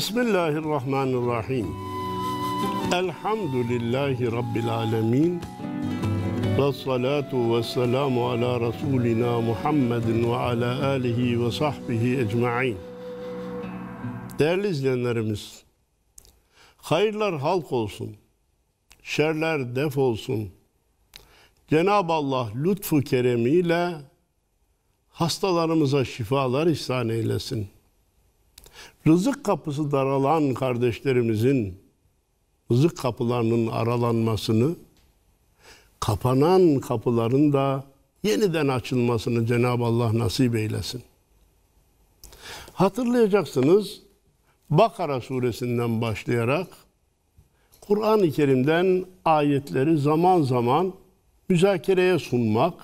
Bismillahirrahmanirrahim. Elhamdülillahi Rabbil alemin. Ve salatu ve selamu ala Resulina Muhammedin ve ala alihi ve sahbihi ecma'in. Değerli izleyenlerimiz, hayırlar halk olsun, şerler def olsun. Cenab-ı Allah lütfu keremiyle hastalarımıza şifalar ihsan eylesin. Rızık kapısı daralan kardeşlerimizin rızık kapılarının aralanmasını, kapanan kapıların da yeniden açılmasını Cenab-ı Allah nasip eylesin. Hatırlayacaksınız Bakara suresinden başlayarak Kur'an-ı Kerim'den ayetleri zaman zaman müzakereye sunmak,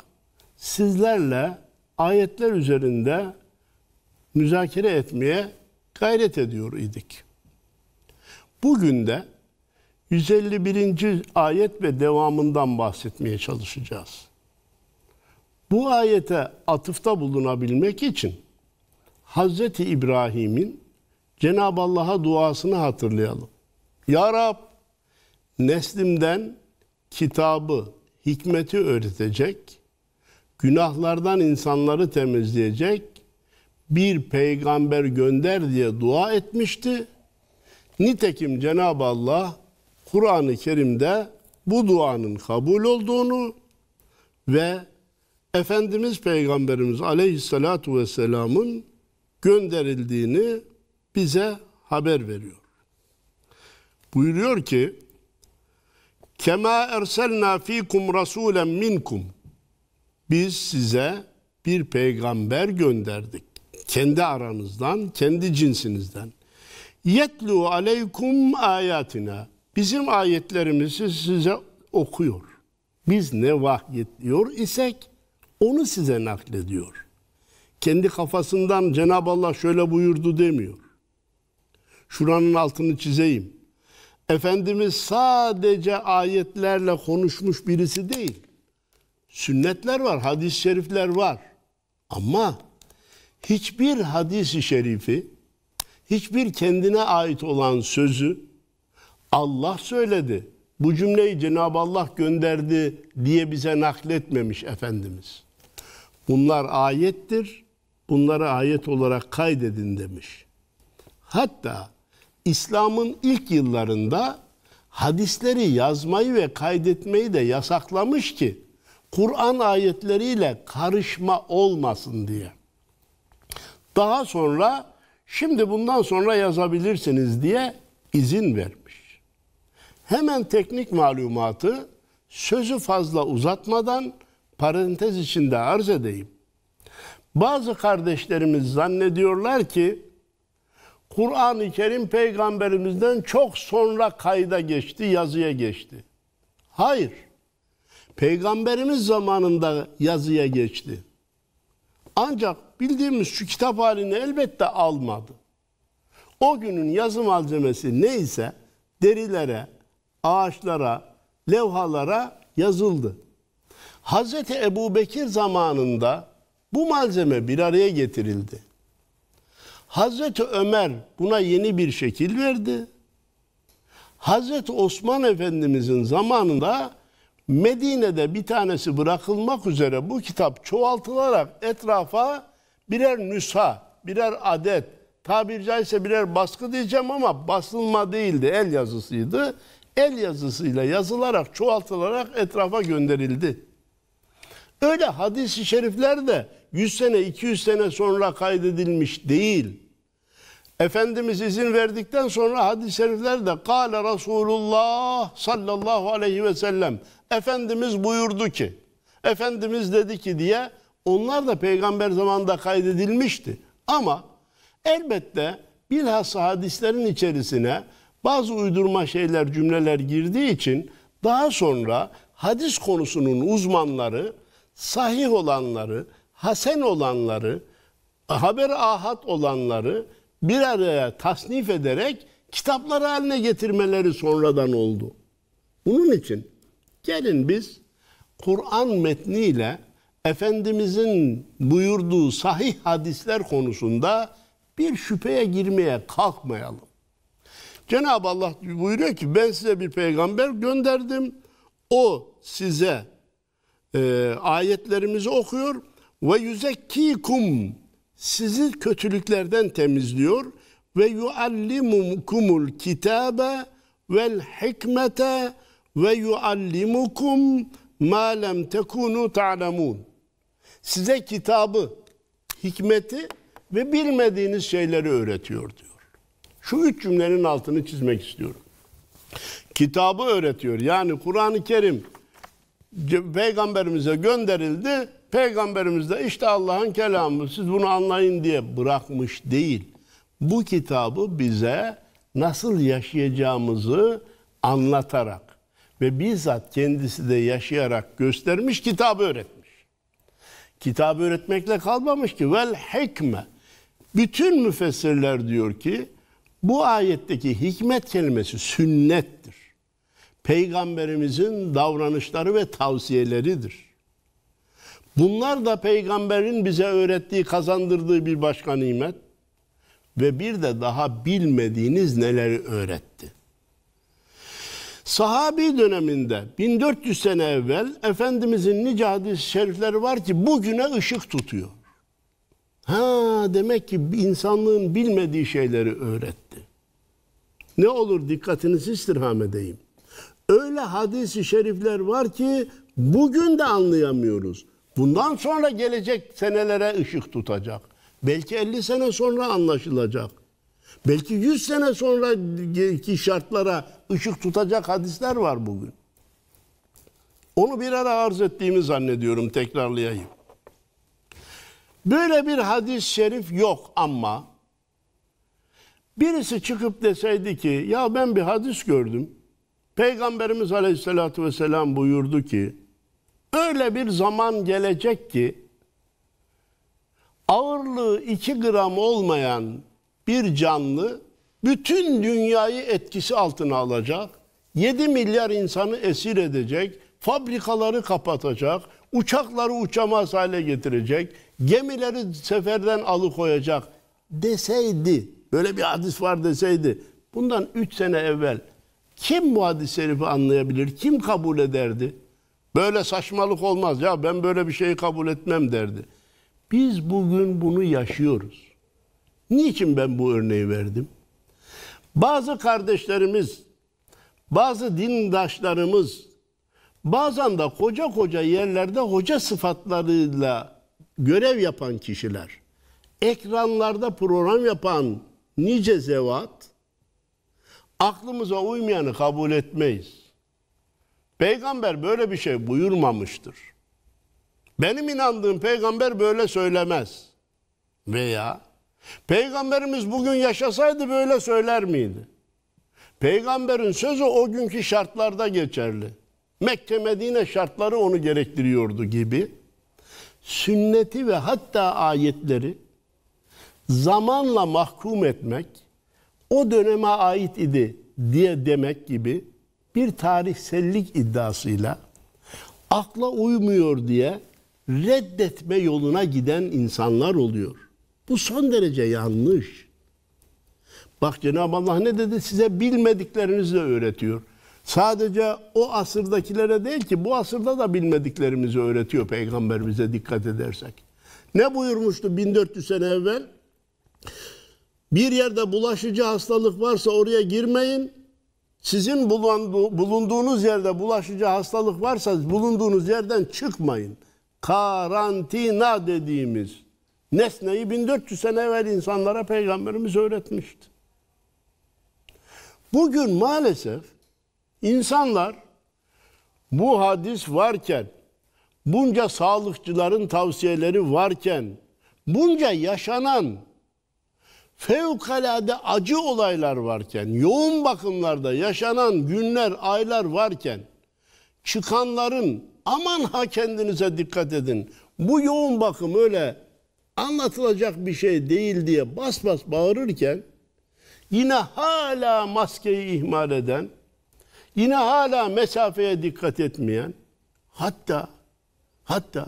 sizlerle ayetler üzerinde müzakere etmeye gayret ediyor idik. Bugün de 151. ayet ve devamından bahsetmeye çalışacağız. Bu ayete atıfta bulunabilmek için Hazreti İbrahim'in Cenab-ı Allah'a duasını hatırlayalım. Ya Rab, neslimden kitabı, hikmeti öğretecek, günahlardan insanları temizleyecek bir peygamber gönder diye dua etmişti. Nitekim Cenab-ı Allah Kur'an-ı Kerim'de bu duanın kabul olduğunu ve Efendimiz Peygamberimiz Aleyhisselatu Vesselam'ın gönderildiğini bize haber veriyor. Buyuruyor ki, Kema erselna fikum rasulen minkum. Biz size bir peygamber gönderdik. Kendi aranızdan, kendi cinsinizden. Yetlu aleykum ayatina. Bizim ayetlerimizi size okuyor. Biz ne vahyetliyor isek onu size naklediyor. Kendi kafasından Cenab-ı Allah şöyle buyurdu demiyor. Şuranın altını çizeyim. Efendimiz sadece ayetlerle konuşmuş birisi değil. Sünnetler var, hadis-i şerifler var. Ama hiçbir hadisi şerifi, hiçbir kendine ait olan sözü Allah söyledi. Bu cümleyi Cenab-ı Allah gönderdi diye bize nakletmemiş Efendimiz. Bunlar ayettir. Bunları ayet olarak kaydedin demiş. Hatta İslam'ın ilk yıllarında hadisleri yazmayı ve kaydetmeyi de yasaklamış ki Kur'an ayetleriyle karışma olmasın diye. Daha sonra şimdi bundan sonra yazabilirsiniz diye izin vermiş. Hemen teknik malumatı sözü fazla uzatmadan parantez içinde arz edeyim. Bazı kardeşlerimiz zannediyorlar ki Kur'an-ı Kerim peygamberimizden çok sonra kayda geçti, yazıya geçti. Hayır. Peygamberimiz zamanında yazıya geçti. Ancak bildiğimiz şu kitap halini elbette almadı. O günün yazı malzemesi neyse derilere, ağaçlara, levhalara yazıldı. Hz. Ebu Bekir zamanında bu malzeme bir araya getirildi. Hz. Ömer buna yeni bir şekil verdi. Hz. Osman Efendimizin zamanında Medine'de bir tanesi bırakılmak üzere bu kitap çoğaltılarak etrafa birer nüsa, birer adet, tabir caizse birer baskı diyeceğim ama basılma değildi, el yazısıydı. El yazısıyla yazılarak, çoğaltılarak etrafa gönderildi. Öyle hadis-i şerifler de 100 sene, 200 sene sonra kaydedilmiş değil. Efendimiz izin verdikten sonra hadis-i şerifler de Kale Resulullah sallallahu aleyhi ve sellem Efendimiz buyurdu ki Efendimiz dedi ki diye onlar da peygamber zamanında kaydedilmişti. Ama elbette bilhassa hadislerin içerisine bazı uydurma şeyler, cümleler girdiği için daha sonra hadis konusunun uzmanları sahih olanları, hasen olanları, haber ahat olanları bir araya tasnif ederek kitapları haline getirmeleri sonradan oldu. Bunun için gelin biz Kur'an metniyle Efendimizin buyurduğu sahih hadisler konusunda bir şüpheye girmeye kalkmayalım. Cenab-ı Allah buyuruyor ki ben size bir peygamber gönderdim. O size e, ayetlerimizi okuyor ve yüzekkikum sizi kötülüklerden temizliyor ve yuallimukumul kitabe vel hikmete ve yuallimukum ma lem tekunu ta'lemun size kitabı, hikmeti ve bilmediğiniz şeyleri öğretiyor diyor. Şu üç cümlenin altını çizmek istiyorum. Kitabı öğretiyor. Yani Kur'an-ı Kerim peygamberimize gönderildi. Peygamberimiz de işte Allah'ın kelamı siz bunu anlayın diye bırakmış değil. Bu kitabı bize nasıl yaşayacağımızı anlatarak ve bizzat kendisi de yaşayarak göstermiş kitabı öğretti kitabı öğretmekle kalmamış ki vel hikme. Bütün müfessirler diyor ki bu ayetteki hikmet kelimesi sünnettir. Peygamberimizin davranışları ve tavsiyeleridir. Bunlar da peygamberin bize öğrettiği, kazandırdığı bir başka nimet ve bir de daha bilmediğiniz neleri öğretti. Sahabi döneminde 1400 sene evvel Efendimizin nice hadis şerifleri var ki bugüne ışık tutuyor. Ha demek ki insanlığın bilmediği şeyleri öğretti. Ne olur dikkatinizi istirham edeyim. Öyle hadisi şerifler var ki bugün de anlayamıyoruz. Bundan sonra gelecek senelere ışık tutacak. Belki 50 sene sonra anlaşılacak. Belki 100 sene sonraki şartlara ışık tutacak hadisler var bugün. Onu bir ara arz ettiğimi zannediyorum tekrarlayayım. Böyle bir hadis şerif yok ama birisi çıkıp deseydi ki ya ben bir hadis gördüm. Peygamberimiz Aleyhisselatü Vesselam buyurdu ki öyle bir zaman gelecek ki ağırlığı 2 gram olmayan bir canlı bütün dünyayı etkisi altına alacak, 7 milyar insanı esir edecek, fabrikaları kapatacak, uçakları uçamaz hale getirecek, gemileri seferden alıkoyacak deseydi, böyle bir hadis var deseydi, bundan 3 sene evvel kim bu hadis-i anlayabilir, kim kabul ederdi? Böyle saçmalık olmaz ya ben böyle bir şeyi kabul etmem derdi. Biz bugün bunu yaşıyoruz. Niçin ben bu örneği verdim? Bazı kardeşlerimiz, bazı dindaşlarımız bazen de koca koca yerlerde hoca sıfatlarıyla görev yapan kişiler, ekranlarda program yapan nice zevat, aklımıza uymayanı kabul etmeyiz. Peygamber böyle bir şey buyurmamıştır. Benim inandığım peygamber böyle söylemez. Veya Peygamberimiz bugün yaşasaydı böyle söyler miydi? Peygamberin sözü o günkü şartlarda geçerli. Mekke Medine şartları onu gerektiriyordu gibi. Sünneti ve hatta ayetleri zamanla mahkum etmek o döneme ait idi diye demek gibi bir tarihsellik iddiasıyla akla uymuyor diye reddetme yoluna giden insanlar oluyor. Bu son derece yanlış. Bak Cenab-ı Allah ne dedi? Size bilmediklerinizi de öğretiyor. Sadece o asırdakilere değil ki bu asırda da bilmediklerimizi öğretiyor Peygamberimize dikkat edersek. Ne buyurmuştu 1400 sene evvel? Bir yerde bulaşıcı hastalık varsa oraya girmeyin. Sizin bulunduğunuz yerde bulaşıcı hastalık varsa bulunduğunuz yerden çıkmayın. Karantina dediğimiz Nesneyi 1400 sene evvel insanlara peygamberimiz öğretmişti. Bugün maalesef insanlar bu hadis varken, bunca sağlıkçıların tavsiyeleri varken, bunca yaşanan fevkalade acı olaylar varken, yoğun bakımlarda yaşanan günler, aylar varken çıkanların aman ha kendinize dikkat edin. Bu yoğun bakım öyle anlatılacak bir şey değil diye bas bas bağırırken yine hala maskeyi ihmal eden, yine hala mesafeye dikkat etmeyen, hatta hatta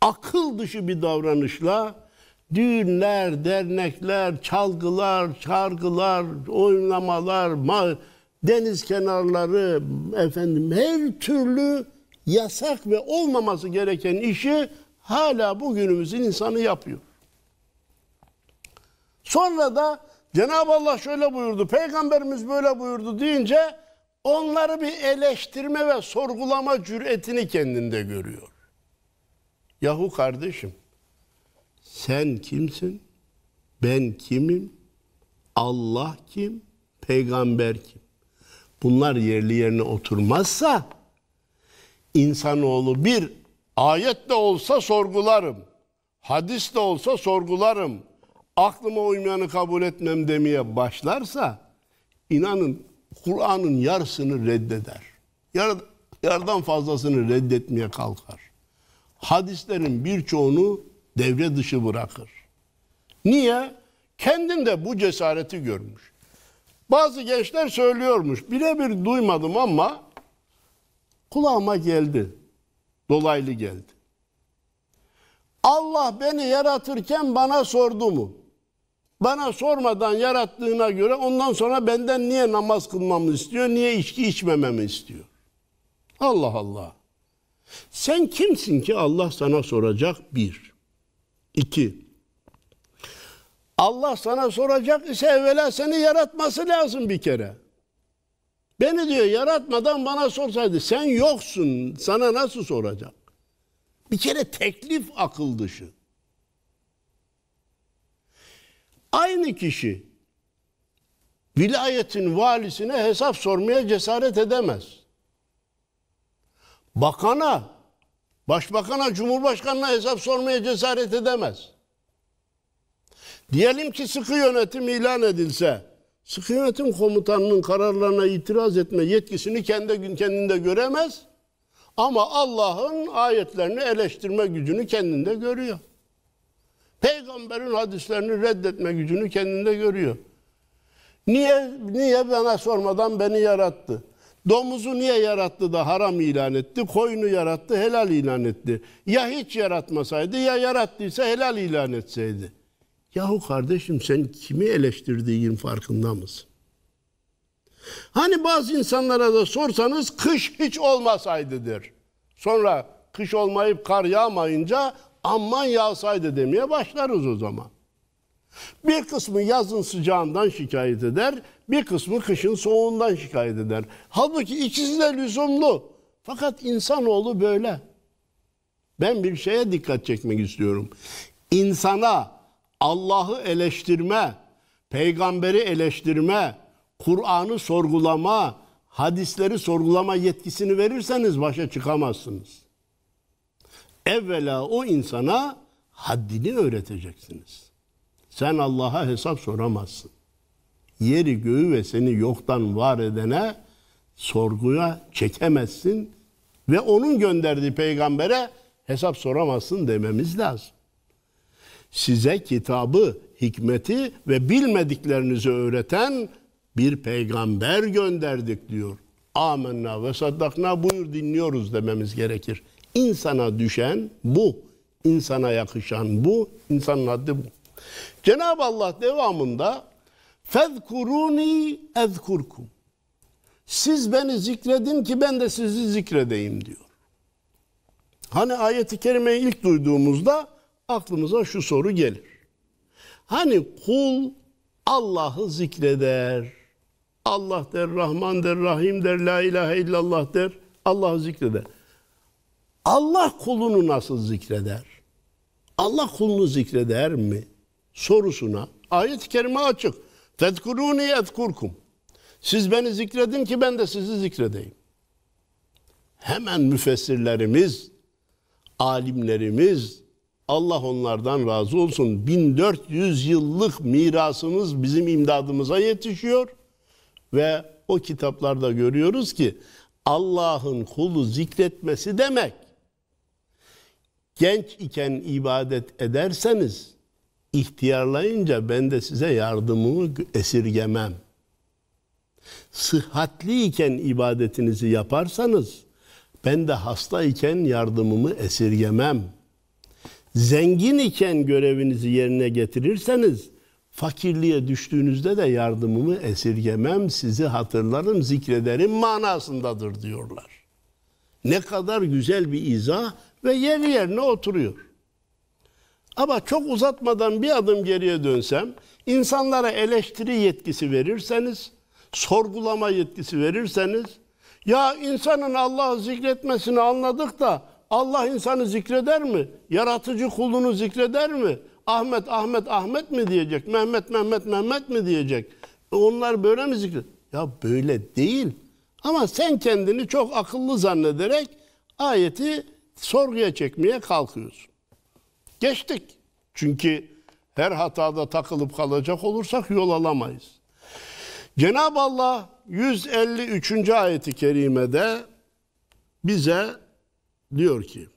akıl dışı bir davranışla düğünler, dernekler, çalgılar, çargılar, oynamalar, deniz kenarları, efendim her türlü yasak ve olmaması gereken işi hala bugünümüzün insanı yapıyor. Sonra da Cenab-ı Allah şöyle buyurdu, Peygamberimiz böyle buyurdu deyince onları bir eleştirme ve sorgulama cüretini kendinde görüyor. Yahu kardeşim, sen kimsin? Ben kimim? Allah kim? Peygamber kim? Bunlar yerli yerine oturmazsa insanoğlu bir Ayet de olsa sorgularım. Hadis de olsa sorgularım. Aklıma uymayanı kabul etmem demeye başlarsa inanın Kur'an'ın yarısını reddeder. Yar, yarıdan fazlasını reddetmeye kalkar. Hadislerin birçoğunu devre dışı bırakır. Niye? Kendinde bu cesareti görmüş. Bazı gençler söylüyormuş. Birebir duymadım ama kulağıma geldi. Dolaylı geldi. Allah beni yaratırken bana sordu mu? Bana sormadan yarattığına göre ondan sonra benden niye namaz kılmamı istiyor, niye içki içmememi istiyor? Allah Allah. Sen kimsin ki Allah sana soracak bir. iki? Allah sana soracak ise evvela seni yaratması lazım bir kere. Beni diyor yaratmadan bana sorsaydı sen yoksun sana nasıl soracak? Bir kere teklif akıl dışı. Aynı kişi vilayetin valisine hesap sormaya cesaret edemez. Bakana, başbakana, cumhurbaşkanına hesap sormaya cesaret edemez. Diyelim ki sıkı yönetim ilan edilse, Sıkı komutanının kararlarına itiraz etme yetkisini kendi kendinde göremez. Ama Allah'ın ayetlerini eleştirme gücünü kendinde görüyor. Peygamberin hadislerini reddetme gücünü kendinde görüyor. Niye niye bana sormadan beni yarattı? Domuzu niye yarattı da haram ilan etti? Koyunu yarattı, helal ilan etti. Ya hiç yaratmasaydı ya yarattıysa helal ilan etseydi. Yahu kardeşim sen kimi eleştirdiğin farkında mısın? Hani bazı insanlara da sorsanız kış hiç olmasaydı der. Sonra kış olmayıp kar yağmayınca aman yağsaydı demeye başlarız o zaman. Bir kısmı yazın sıcağından şikayet eder, bir kısmı kışın soğuğundan şikayet eder. Halbuki ikisi de lüzumlu. Fakat insanoğlu böyle. Ben bir şeye dikkat çekmek istiyorum. İnsana Allah'ı eleştirme, peygamberi eleştirme, Kur'an'ı sorgulama, hadisleri sorgulama yetkisini verirseniz başa çıkamazsınız. Evvela o insana haddini öğreteceksiniz. Sen Allah'a hesap soramazsın. Yeri göğü ve seni yoktan var edene sorguya çekemezsin ve onun gönderdiği peygambere hesap soramazsın dememiz lazım size kitabı, hikmeti ve bilmediklerinizi öğreten bir peygamber gönderdik diyor. Amenna ve saddakna buyur dinliyoruz dememiz gerekir. İnsana düşen bu, insana yakışan bu, insanın haddi bu. Cenab-ı Allah devamında fezkuruni ezkurkum. Siz beni zikredin ki ben de sizi zikredeyim diyor. Hani ayeti kerimeyi ilk duyduğumuzda aklımıza şu soru gelir. Hani kul Allah'ı zikreder. Allah der, Rahman der, Rahim der, La ilahe illallah der. Allah'ı zikreder. Allah kulunu nasıl zikreder? Allah kulunu zikreder mi? Sorusuna ayet-i kerime açık. Fedkuruni etkurkum. Siz beni zikredin ki ben de sizi zikredeyim. Hemen müfessirlerimiz, alimlerimiz, Allah onlardan razı olsun. 1400 yıllık mirasımız bizim imdadımıza yetişiyor. Ve o kitaplarda görüyoruz ki Allah'ın kulu zikretmesi demek. Genç iken ibadet ederseniz ihtiyarlayınca ben de size yardımımı esirgemem. Sıhhatli iken ibadetinizi yaparsanız ben de iken yardımımı esirgemem.'' Zengin iken görevinizi yerine getirirseniz fakirliğe düştüğünüzde de yardımımı esirgemem, sizi hatırlarım, zikrederim manasındadır diyorlar. Ne kadar güzel bir izah ve yer yerine oturuyor. Ama çok uzatmadan bir adım geriye dönsem, insanlara eleştiri yetkisi verirseniz, sorgulama yetkisi verirseniz, ya insanın Allah'ı zikretmesini anladık da Allah insanı zikreder mi? Yaratıcı kulunu zikreder mi? Ahmet, Ahmet, Ahmet mi diyecek? Mehmet, Mehmet, Mehmet mi diyecek? E, onlar böyle mi zikreder? Ya böyle değil. Ama sen kendini çok akıllı zannederek ayeti sorguya çekmeye kalkıyorsun. Geçtik. Çünkü her hatada takılıp kalacak olursak yol alamayız. Cenab-ı Allah 153. ayeti kerimede bize diyor ki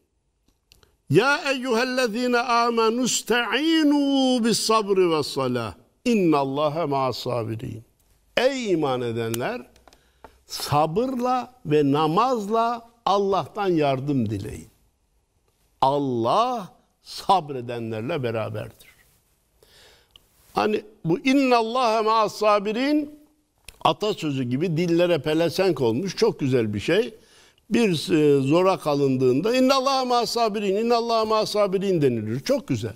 Ya eyyühellezine amenu sta'inu bis sabri ve salah. İnnallâhe ma'asabirin. Ey iman edenler sabırla ve namazla Allah'tan yardım dileyin. Allah sabredenlerle beraberdir. Hani bu innallâhe ma'asabirin atasözü gibi dillere pelesenk olmuş çok güzel bir şey bir e, zora kalındığında innallaha ma sabirin, innallaha ma sabirin denilir. Çok güzel.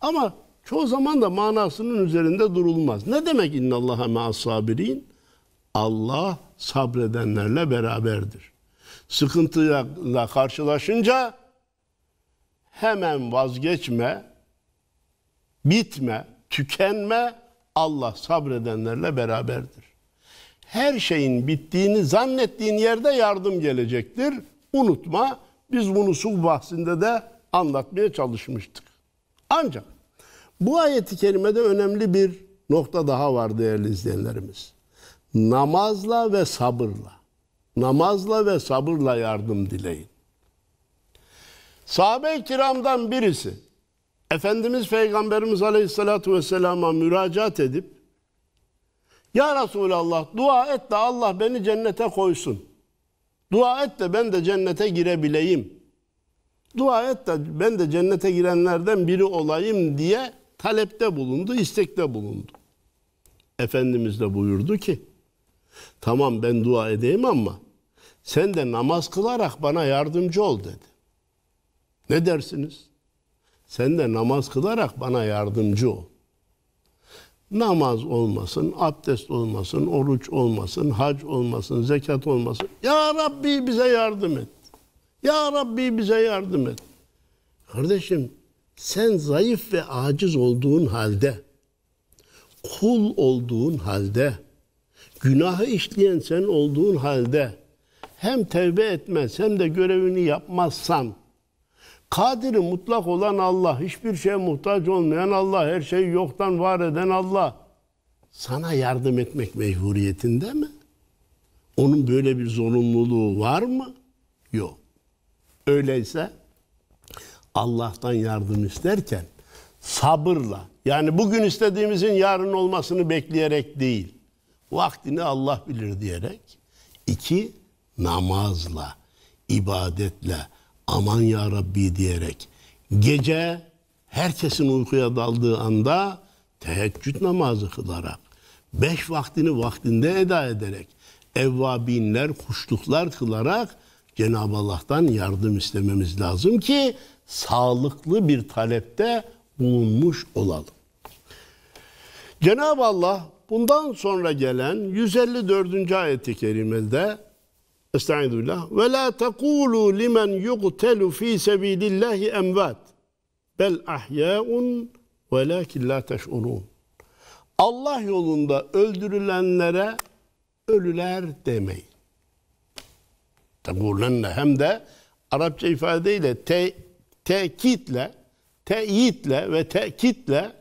Ama çoğu zaman da manasının üzerinde durulmaz. Ne demek innallaha ma sabirin? Allah sabredenlerle beraberdir. Sıkıntıyla karşılaşınca hemen vazgeçme, bitme, tükenme Allah sabredenlerle beraberdir her şeyin bittiğini zannettiğin yerde yardım gelecektir. Unutma biz bunu su bahsinde de anlatmaya çalışmıştık. Ancak bu ayeti kerimede önemli bir nokta daha var değerli izleyenlerimiz. Namazla ve sabırla. Namazla ve sabırla yardım dileyin. Sahabe-i kiramdan birisi Efendimiz Peygamberimiz Aleyhisselatü Vesselam'a müracaat edip ya Resulallah dua et de Allah beni cennete koysun. Dua et de ben de cennete girebileyim. Dua et de ben de cennete girenlerden biri olayım diye talepte bulundu, istekte bulundu. Efendimiz de buyurdu ki, tamam ben dua edeyim ama sen de namaz kılarak bana yardımcı ol dedi. Ne dersiniz? Sen de namaz kılarak bana yardımcı ol namaz olmasın, abdest olmasın, oruç olmasın, hac olmasın, zekat olmasın. Ya Rabbi bize yardım et. Ya Rabbi bize yardım et. Kardeşim sen zayıf ve aciz olduğun halde, kul olduğun halde, günahı işleyen sen olduğun halde hem tevbe etmez hem de görevini yapmazsan Kadiri mutlak olan Allah, hiçbir şeye muhtaç olmayan Allah, her şeyi yoktan var eden Allah sana yardım etmek mecburiyetinde mi? Onun böyle bir zorunluluğu var mı? Yok. Öyleyse Allah'tan yardım isterken sabırla yani bugün istediğimizin yarın olmasını bekleyerek değil vaktini Allah bilir diyerek iki namazla ibadetle aman ya Rabbi diyerek gece herkesin uykuya daldığı anda teheccüd namazı kılarak beş vaktini vaktinde eda ederek evvabinler, kuşluklar kılarak Cenab-ı Allah'tan yardım istememiz lazım ki sağlıklı bir talepte bulunmuş olalım. Cenab-ı Allah bundan sonra gelen 154. ayet-i kerimede Estaizu billah. Ve la tekulu limen yuqtelu fi sebilillahi emvat. Bel ahyaun velakin la teş'urun. Allah yolunda öldürülenlere ölüler demeyin. Tegurlenle hem de Arapça ifadeyle te, tekitle, teyitle ve tekitle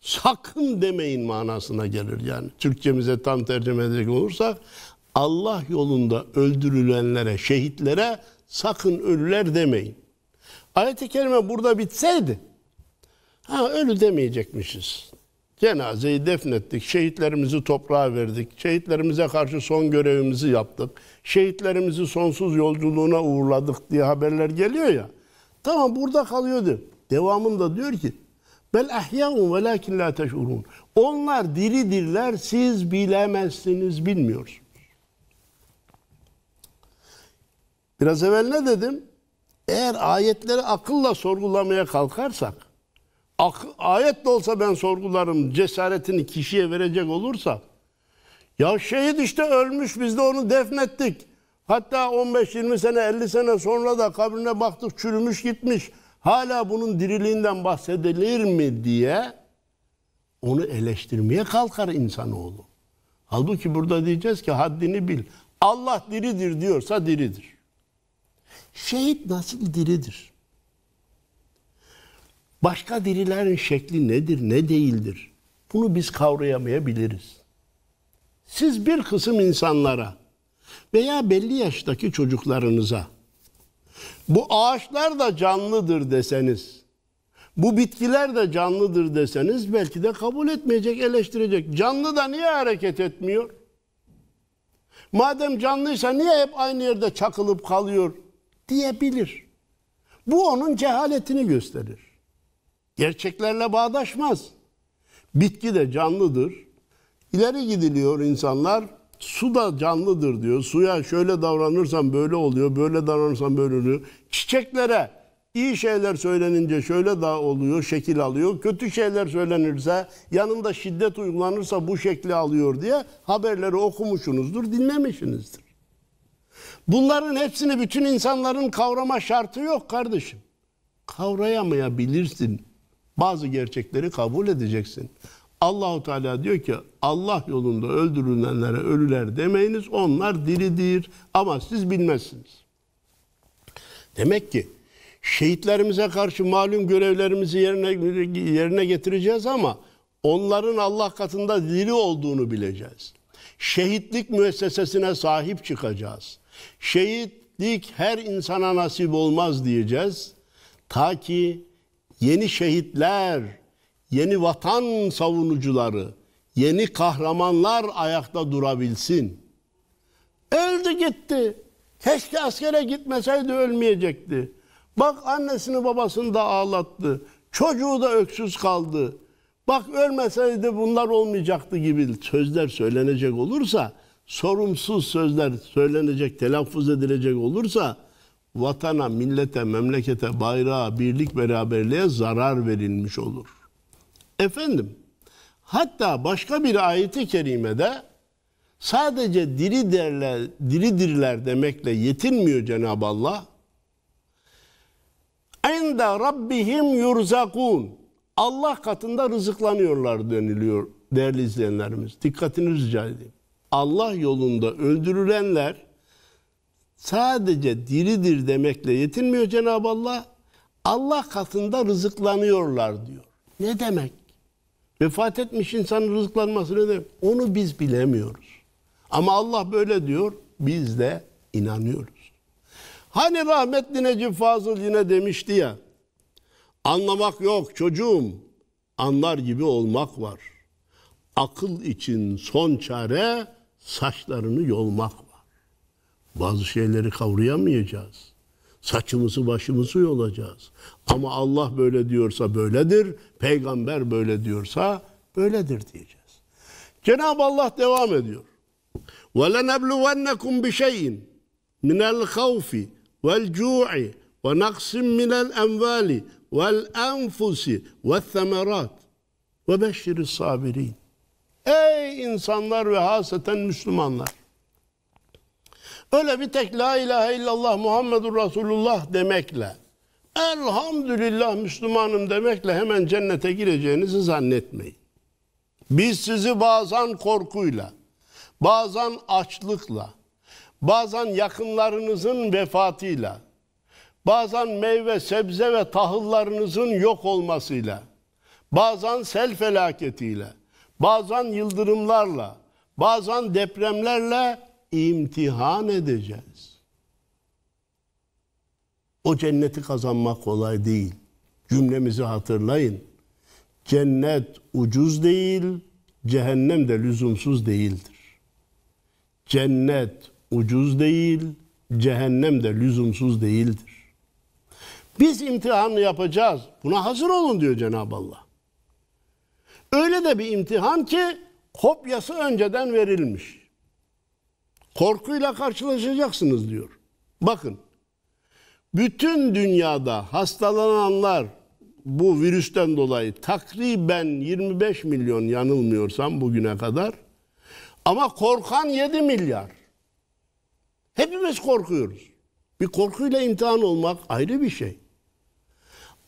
sakın demeyin manasına gelir yani. Türkçemize tam tercüme edecek olursak Allah yolunda öldürülenlere, şehitlere sakın ölüler demeyin. Ayet-i kerime burada bitseydi, ha ölü demeyecekmişiz. Cenazeyi defnettik, şehitlerimizi toprağa verdik, şehitlerimize karşı son görevimizi yaptık, şehitlerimizi sonsuz yolculuğuna uğurladık diye haberler geliyor ya. Tamam burada kalıyordu. Devamında diyor ki, Bel ahyaun velakin la teşurun. Onlar diridirler, siz bilemezsiniz, bilmiyorsunuz. Biraz evvel ne dedim? Eğer ayetleri akılla sorgulamaya kalkarsak, ak, ayet de olsa ben sorgularım cesaretini kişiye verecek olursak, ya şehit işte ölmüş biz de onu defnettik. Hatta 15-20 sene 50 sene sonra da kabrine baktık çürümüş gitmiş. Hala bunun diriliğinden bahsedilir mi diye onu eleştirmeye kalkar insanoğlu. Halbuki burada diyeceğiz ki haddini bil. Allah diridir diyorsa diridir. Şehit nasıl diridir? Başka dirilerin şekli nedir, ne değildir? Bunu biz kavrayamayabiliriz. Siz bir kısım insanlara veya belli yaştaki çocuklarınıza bu ağaçlar da canlıdır deseniz, bu bitkiler de canlıdır deseniz belki de kabul etmeyecek, eleştirecek. Canlı da niye hareket etmiyor? Madem canlıysa niye hep aynı yerde çakılıp kalıyor? diyebilir. Bu onun cehaletini gösterir. Gerçeklerle bağdaşmaz. Bitki de canlıdır. İleri gidiliyor insanlar. Su da canlıdır diyor. Suya şöyle davranırsan böyle oluyor, böyle davranırsan böyle oluyor. Çiçeklere iyi şeyler söylenince şöyle daha oluyor, şekil alıyor. Kötü şeyler söylenirse, yanında şiddet uygulanırsa bu şekli alıyor diye haberleri okumuşsunuzdur, dinlemişsinizdir. Bunların hepsini bütün insanların kavrama şartı yok kardeşim. Kavrayamayabilirsin. Bazı gerçekleri kabul edeceksin. Allahu Teala diyor ki Allah yolunda öldürülenlere ölüler demeyiniz onlar diridir ama siz bilmezsiniz. Demek ki şehitlerimize karşı malum görevlerimizi yerine yerine getireceğiz ama onların Allah katında diri olduğunu bileceğiz. Şehitlik müessesesine sahip çıkacağız. Şehitlik her insana nasip olmaz diyeceğiz. Ta ki yeni şehitler, yeni vatan savunucuları, yeni kahramanlar ayakta durabilsin. Öldü gitti. Keşke askere gitmeseydi ölmeyecekti. Bak annesini babasını da ağlattı. Çocuğu da öksüz kaldı. Bak ölmeseydi bunlar olmayacaktı gibi sözler söylenecek olursa sorumsuz sözler söylenecek, telaffuz edilecek olursa vatana, millete, memlekete, bayrağa, birlik beraberliğe zarar verilmiş olur. Efendim, hatta başka bir ayeti kerimede sadece diri derler, diridirler demekle yetinmiyor Cenab-ı Allah. Enda rabbihim yurzakun. Allah katında rızıklanıyorlar deniliyor değerli izleyenlerimiz. Dikkatinizi rica edeyim. Allah yolunda öldürülenler sadece diridir demekle yetinmiyor Cenab-ı Allah. Allah katında rızıklanıyorlar diyor. Ne demek? Vefat etmiş insanın rızıklanması ne demek? Onu biz bilemiyoruz. Ama Allah böyle diyor. Biz de inanıyoruz. Hani rahmetli Necip Fazıl yine demişti ya. Anlamak yok çocuğum. Anlar gibi olmak var. Akıl için son çare saçlarını yolmak var. Bazı şeyleri kavrayamayacağız. Saçımızı başımızı yolacağız. Ama Allah böyle diyorsa böyledir, peygamber böyle diyorsa böyledir diyeceğiz. Cenab-ı Allah devam ediyor. وَلَنَبْلُوَنَّكُمْ بِشَيْءٍ مِنَ الْخَوْفِ وَالْجُوعِ وَنَقْسٍ مِنَ الْاَنْوَالِ وَالْاَنْفُسِ وَالثَّمَرَاتِ وَبَشِّرِ الصَّابِرِينَ Ey insanlar ve haseten Müslümanlar. Öyle bir tek la ilahe illallah Muhammedur Resulullah demekle elhamdülillah Müslümanım demekle hemen cennete gireceğinizi zannetmeyin. Biz sizi bazen korkuyla, bazen açlıkla, bazen yakınlarınızın vefatıyla, bazen meyve, sebze ve tahıllarınızın yok olmasıyla, bazen sel felaketiyle, bazen yıldırımlarla, bazen depremlerle imtihan edeceğiz. O cenneti kazanmak kolay değil. Cümlemizi hatırlayın. Cennet ucuz değil, cehennem de lüzumsuz değildir. Cennet ucuz değil, cehennem de lüzumsuz değildir. Biz imtihanı yapacağız. Buna hazır olun diyor Cenab-ı Allah. Öyle de bir imtihan ki kopyası önceden verilmiş. Korkuyla karşılaşacaksınız diyor. Bakın. Bütün dünyada hastalananlar bu virüsten dolayı takriben 25 milyon yanılmıyorsam bugüne kadar. Ama korkan 7 milyar. Hepimiz korkuyoruz. Bir korkuyla imtihan olmak ayrı bir şey.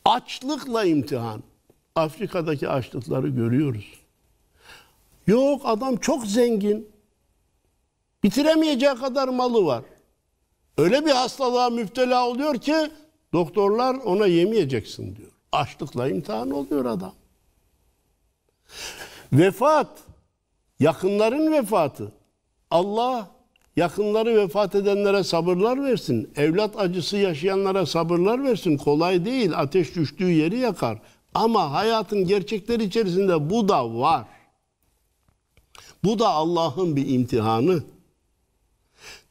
Açlıkla imtihan. Afrika'daki açlıkları görüyoruz. Yok adam çok zengin. Bitiremeyeceği kadar malı var. Öyle bir hastalığa müftela oluyor ki doktorlar ona yemeyeceksin diyor. Açlıkla imtihan oluyor adam. Vefat, yakınların vefatı. Allah yakınları vefat edenlere sabırlar versin. Evlat acısı yaşayanlara sabırlar versin. Kolay değil. Ateş düştüğü yeri yakar. Ama hayatın gerçekleri içerisinde bu da var. Bu da Allah'ın bir imtihanı.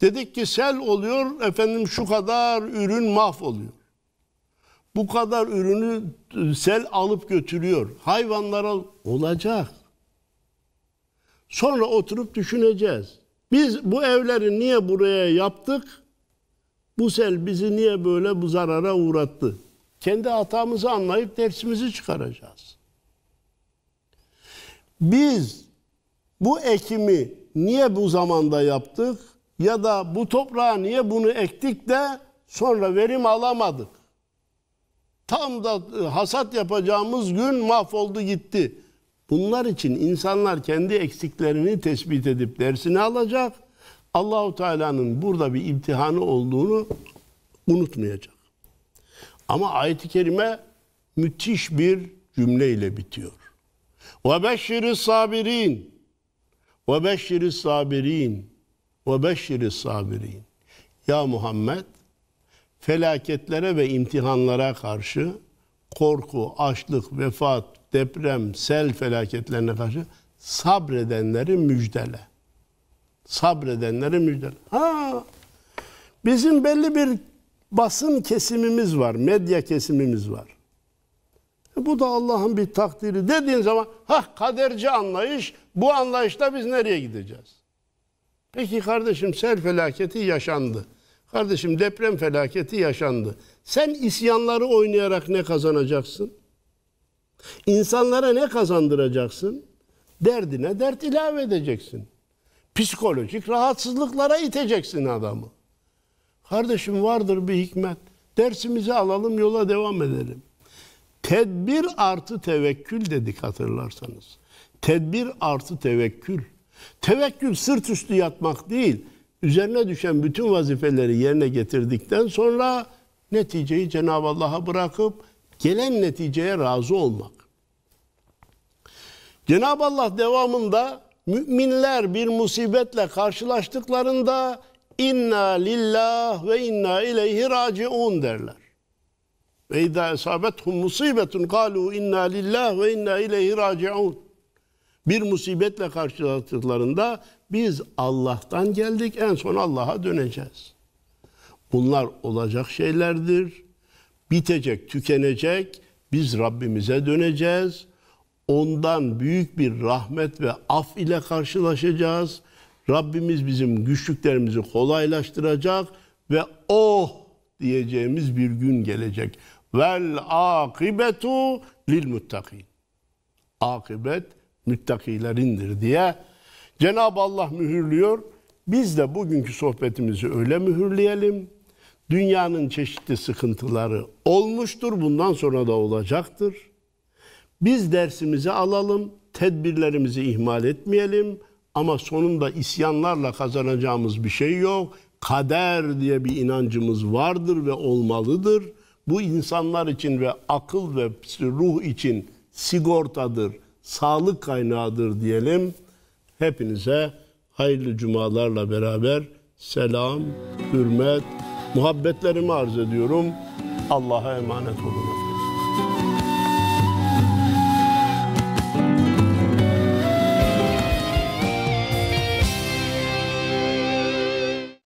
Dedik ki sel oluyor, efendim şu kadar ürün mahvoluyor. Bu kadar ürünü sel alıp götürüyor. Hayvanlara olacak. Sonra oturup düşüneceğiz. Biz bu evleri niye buraya yaptık? Bu sel bizi niye böyle bu zarara uğrattı? kendi hatamızı anlayıp dersimizi çıkaracağız. Biz bu ekimi niye bu zamanda yaptık ya da bu toprağa niye bunu ektik de sonra verim alamadık. Tam da e, hasat yapacağımız gün mahvoldu gitti. Bunlar için insanlar kendi eksiklerini tespit edip dersini alacak. Allahu Teala'nın burada bir imtihanı olduğunu unutmayacak. Ama ayet-i kerime müthiş bir cümleyle bitiyor. Ve beşşiri sabirin. Ve beşşiri sabirin. Ve beşşiri sabirin. Ya Muhammed felaketlere ve imtihanlara karşı korku, açlık, vefat, deprem, sel felaketlerine karşı sabredenleri müjdele. Sabredenleri müjdele. Ha! Bizim belli bir basın kesimimiz var, medya kesimimiz var. E, bu da Allah'ın bir takdiri dediğin zaman ha kaderci anlayış bu anlayışta biz nereye gideceğiz? Peki kardeşim sel felaketi yaşandı. Kardeşim deprem felaketi yaşandı. Sen isyanları oynayarak ne kazanacaksın? İnsanlara ne kazandıracaksın? Derdine dert ilave edeceksin. Psikolojik rahatsızlıklara iteceksin adamı. Kardeşim vardır bir hikmet. Dersimizi alalım yola devam edelim. Tedbir artı tevekkül dedik hatırlarsanız. Tedbir artı tevekkül. Tevekkül sırt üstü yatmak değil. Üzerine düşen bütün vazifeleri yerine getirdikten sonra neticeyi Cenab-ı Allah'a bırakıp gelen neticeye razı olmak. Cenab-ı Allah devamında müminler bir musibetle karşılaştıklarında İnna lillah ve inna ileyhi raciun derler. Ve idâ esâbethum musibetun kâlu inna lillah ve inna ileyhi raciun. Bir musibetle karşılaştıklarında biz Allah'tan geldik en son Allah'a döneceğiz. Bunlar olacak şeylerdir. Bitecek, tükenecek. Biz Rabbimize döneceğiz. Ondan büyük bir rahmet ve af ile karşılaşacağız.'' Rabbimiz bizim güçlüklerimizi kolaylaştıracak ve oh diyeceğimiz bir gün gelecek. Vel akibetu lil muttakin. Akibet müttakilerindir diye Cenab-ı Allah mühürlüyor. Biz de bugünkü sohbetimizi öyle mühürleyelim. Dünyanın çeşitli sıkıntıları olmuştur, bundan sonra da olacaktır. Biz dersimizi alalım, tedbirlerimizi ihmal etmeyelim. Ama sonunda isyanlarla kazanacağımız bir şey yok. Kader diye bir inancımız vardır ve olmalıdır. Bu insanlar için ve akıl ve ruh için sigortadır, sağlık kaynağıdır diyelim. Hepinize hayırlı cumalarla beraber selam, hürmet, muhabbetlerimi arz ediyorum. Allah'a emanet olun.